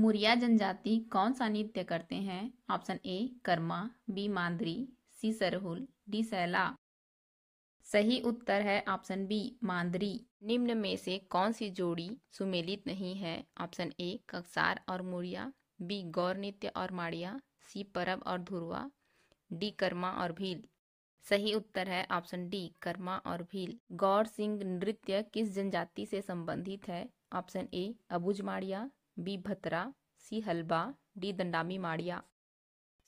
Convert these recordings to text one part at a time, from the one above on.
मुरिया जनजाति कौन सा नृत्य करते हैं option A Karma B Mandri C Sarhul D Saila सही उत्तर है ऑप्शन बी मांदरी निम्न में से कौन सी जोड़ी सुमेलित नहीं है ऑप्शन ए ककसार और मुरिया बी गौर नृत्य और माड़िया सी परब और धुरवा डी कर्मा और भील सही उत्तर है ऑप्शन डी कर्मा और भील गौर सिंह नृत्य किस जनजाति से संबंधित है option A Abuj Maria B Bhatra C Halba D Dandami Maria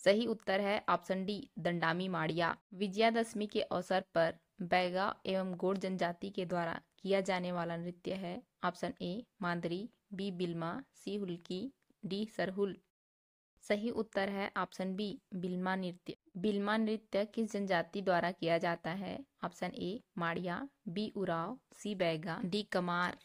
सही उत्तर है ऑप्शन डी दंडामी माड़िया विजयादशमी के अवसर पर बैगा एवं गोड़ जनजाति के द्वारा किया जाने वाला नृत्य है option A Mandri B Bilma C Hulki D Sarhul सही उत्तर है ऑप्शन बी बिल्मा नृत्य बिल्मा नृत्य किस जनजाति द्वारा किया जाता है option A Maria B Oraon C Baiga D Kamar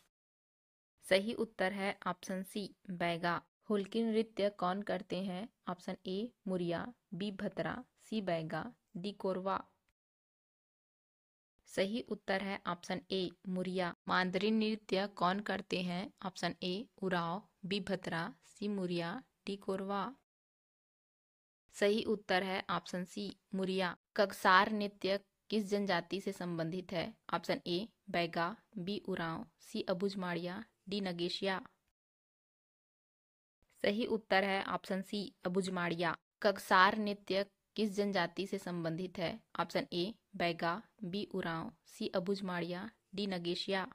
सही उत्तर है ऑप्शन सी बैगा होलकी नृत्य कौन करते हैं option A Muria B Bhatra C Baiga D Korwa सही उत्तर है ऑप्शन ए मुरिया मांदरी नृत्य कौन करते हैं option A Oraon B Bhatra C Muria D Korwa सही उत्तर है ऑप्शन सी मुरिया ककसार नृत्य किस जनजाति से संबंधित है option A Baiga B Oraon C Abujmaria D Nagesia सही उत्तर है ऑप्शन सी अबुजमाड़िया कगसार नृत्य किस जनजाति से संबंधित है option A Baiga B Oraon C Abujmaria D Nagesia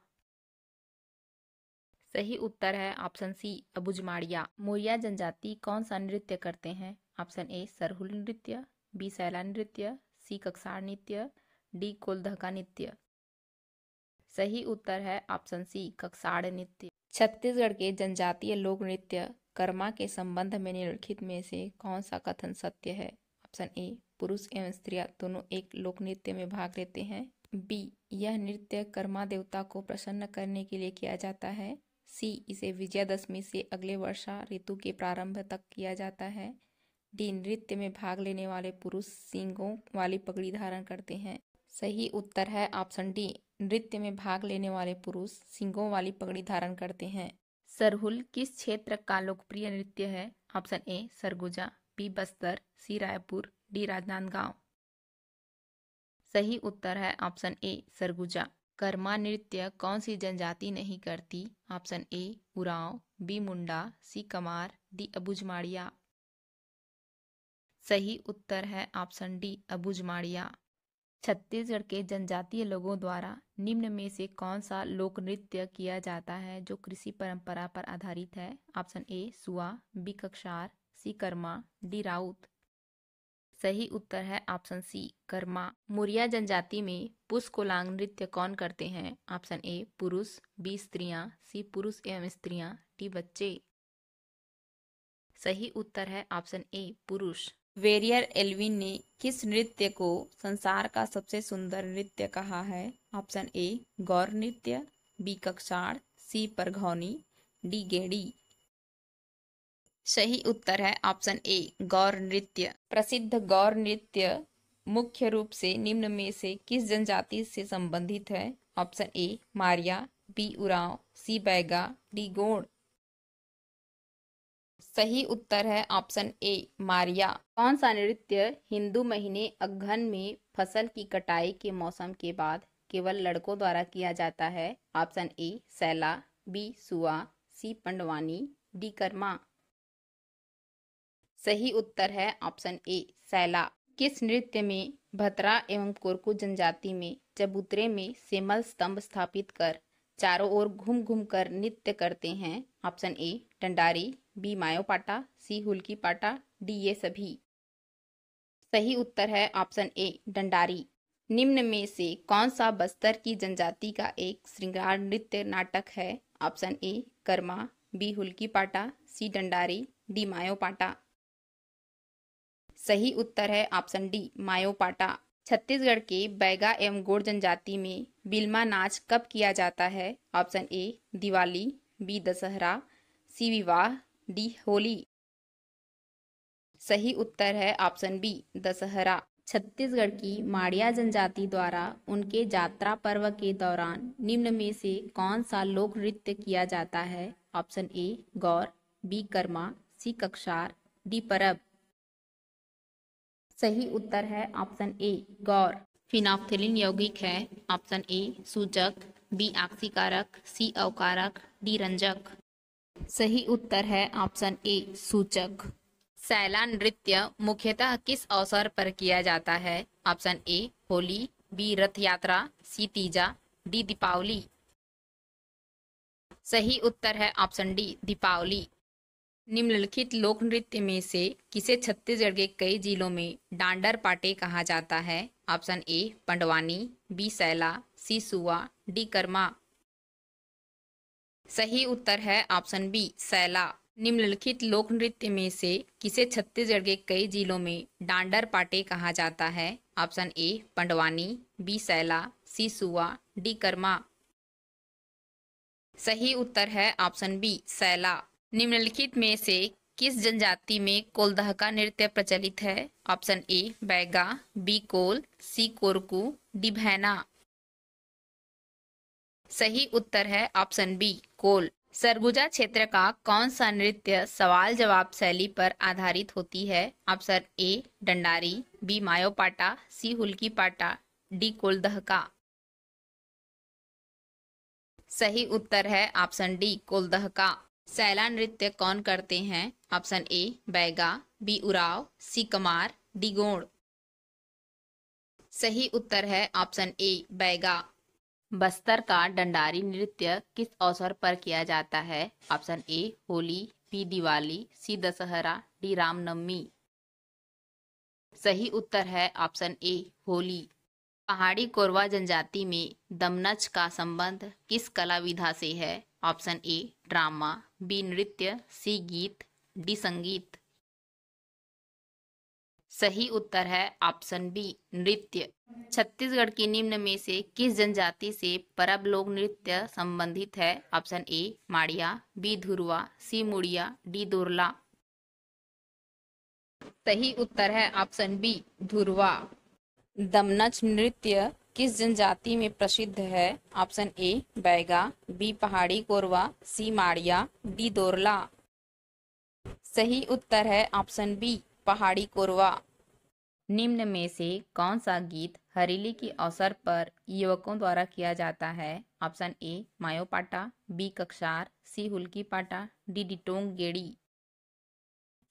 सही उत्तर है ऑप्शन सी अबुजमाड़िया मोरिया जनजाति कौन सा नृत्य करते हैं ऑप्शन ए सरहुल नृत्य बी सैला नृत्य सी कक्सार नृत्य डी कोलधका नृत्य सही उत्तर है ऑप्शन सी कक्षाड़ नृत्य छत्तीसगढ़ के जनजातीय लोक नृत्य कर्मा के संबंध में निम्नलिखित में से कौन सा कथन सत्य है ऑप्शन ए पुरुष एवं स्त्री दोनों एक लोक नृत्य में भाग लेते हैं बी यह नृत्य कर्मा देवता को प्रसन्न करने के लिए किया जाता है सी इसे विजयादशमी से अगले वर्षा ऋतु के प्रारंभ तक किया जाता है डी नृत्य में भाग लेने वाले पुरुष सिंगों वाली पगड़ी धारण करते हैं सही उत्तर है ऑप्शन डी नृत्य में भाग लेने वाले पुरुष सिंगों वाली पगड़ी धारण करते हैं सरहुल किस क्षेत्र का लोकप्रिय नृत्य है option A Surguja B Bastar C Raipur D Rajnandgaon सही उत्तर है ऑप्शन ए सरगुजा कर्मा नृत्य कौन सी जनजाति नहीं करती option A Oraon B Munda C Kamar D Abujmaria सही उत्तर है ऑप्शन डी अबुजमाड़िया छत्तीसगढ़ के जनजातीय लोगों द्वारा निम्न में से कौन सा लोक नृत्य किया जाता है जो कृषि परंपरा पर आधारित है option A Suwa B Kaksar C Karma D Raut सही उत्तर है ऑप्शन सी कर्मा मुरिया जनजाति में पुष कोलांग नृत्य कौन करते हैं ऑप्शन ए पुरुष बी स्त्रियां सी पुरुष एवं स्त्रियां डी बच्चे सही उत्तर है ऑप्शन ए पुरुष वेरियर एल्विन ने किस नृत्य को संसार का सबसे सुंदर नृत्य कहा है ऑप्शन ए गौर नृत्य बी कक्षाण सी परघौनी डी गेड़ी सही उत्तर है ऑप्शन ए गौर नृत्य प्रसिद्ध गौर नृत्य मुख्य रूप से निम्न में से किस जनजाति से संबंधित है option A Maria B Oraon C Baiga D Gond सही उत्तर है ऑप्शन ए मारिया कौन सा नृत्य हिंदू महीने अघन में फसल की कटाई के मौसम के बाद केवल लड़कों द्वारा किया जाता है option A Saila B Suwa C Pandwani D Karma सही उत्तर है ऑप्शन ए सैला किस नृत्य में भतरा एवं कोरकू जनजाति में चबूतरे में सेमल स्तंभ स्थापित कर चारों ओर घूम घूम कर नृत्य करते हैं ऑप्शन ए टंडारी B Mayopata C Hulki Pata D ये सभी सही उत्तर है ऑप्शन ए डंडारी निम्न में से कौन सा बस्तर की जनजाति का एक श्रृंगार नृत्य नाटक है option A Karma B Hulki Pata C Dandari D मायोपाटा सही उत्तर है ऑप्शन डी मायोपाटा छत्तीसगढ़ के बैगा एवं गोड़ जनजाति में बिल्मा नाच कब किया जाता है option A Diwali B Dussehra C विवाह डी होली सही उत्तर है ऑप्शन बी दशहरा छत्तीसगढ़ की माड़िया जनजाति द्वारा उनके यात्रा पर्व के दौरान निम्न में से कौन सा लोक नृत्य किया जाता है option A Gaur B Karma C Kaksar D Parab सही उत्तर है ऑप्शन ए गौर फिनाफ्थेलिन यौगिक है ऑप्शन ए सूचक बी आक्सीकारक सी अवकारक डी रंजक सही उत्तर है ऑप्शन ए सूचक सैला नृत्य मुख्यतः किस अवसर पर किया जाता है ऑप्शन ए होली बी रथ यात्रा सी तीजा डी दीपावली सही उत्तर है ऑप्शन डी दीपावली निम्नलिखित लोक नृत्य में से किसे छत्तीसगढ़ के कई जिलों में डांडर पाटे कहा जाता है option A Pandwani B Saila C Suwa D Karma सही उत्तर है ऑप्शन बी सैला निम्नलिखित लोक नृत्य में से किसे छत्तीसगढ़ के कई जिलों में डांडर पाटे कहा जाता है option A Pandwani B Saila C Suwa D Karma सही उत्तर है ऑप्शन बी सैला निम्नलिखित में से किस जनजाति में कोलदह का नृत्य प्रचलित है option A Baiga B Kol C Korku D Bhaina सही उत्तर है ऑप्शन बी कोल सरगुजा क्षेत्र का कौन सा नृत्य सवाल जवाब शैली पर आधारित होती है option A Dandari B Mayopata C Hulki Pata D Dahka सही उत्तर है ऑप्शन डी कोल दहका सैला नृत्य कौन करते हैं option A Baiga B Oraon C Kamar D Gond सही उत्तर है ऑप्शन ए बैगा बस्तर का डंडारी नृत्य किस अवसर पर किया जाता है option A Holi B Diwali C Dussehra D Ramnavami सही उत्तर है ऑप्शन ए होली पहाड़ी कोरवा जनजाति में दमनच का संबंध किस कला विधा से है ऑप्शन ए ड्रामा बी नृत्य सी गीत डी संगीत सही उत्तर है ऑप्शन बी नृत्य छत्तीसगढ़ की निम्न में से किस जनजाति से परब लोक नृत्य संबंधित है option A Maria B Dhurwa C Muria D Dorla सही उत्तर है ऑप्शन बी धुरवा दमनच नृत्य किस जनजाति में प्रसिद्ध है option A Baiga B Pahari Korwa C Maria D Dorla सही उत्तर है ऑप्शन बी पहाड़ी कोरवा निम्न में से कौन सा गीत हरेली के अवसर पर युवकों द्वारा किया जाता है ऑप्शन ए मायोपाटा बी कक्षार सी हुल्की पाटा डी डिटोंग गेड़ी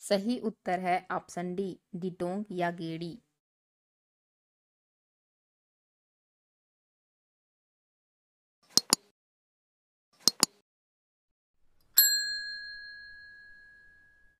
सही उत्तर है ऑप्शन डी डिटोंग या गेड़ी